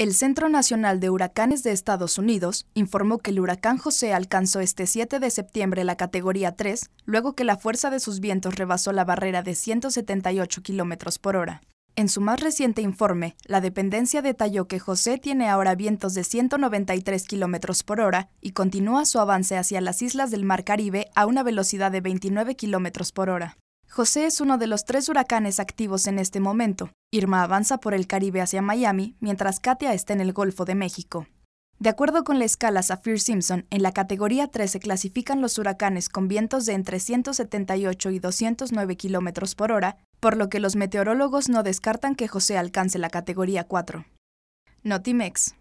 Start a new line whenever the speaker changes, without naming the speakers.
El Centro Nacional de Huracanes de Estados Unidos informó que el huracán José alcanzó este 7 de septiembre la categoría 3, luego que la fuerza de sus vientos rebasó la barrera de 178 km por hora. En su más reciente informe, la dependencia detalló que José tiene ahora vientos de 193 km por hora y continúa su avance hacia las islas del Mar Caribe a una velocidad de 29 km por hora. José es uno de los tres huracanes activos en este momento. Irma avanza por el Caribe hacia Miami, mientras Katia está en el Golfo de México. De acuerdo con la escala Saffir-Simpson, en la categoría 3 se clasifican los huracanes con vientos de entre 178 y 209 km por hora, por lo que los meteorólogos no descartan que José alcance la categoría 4. Notimex.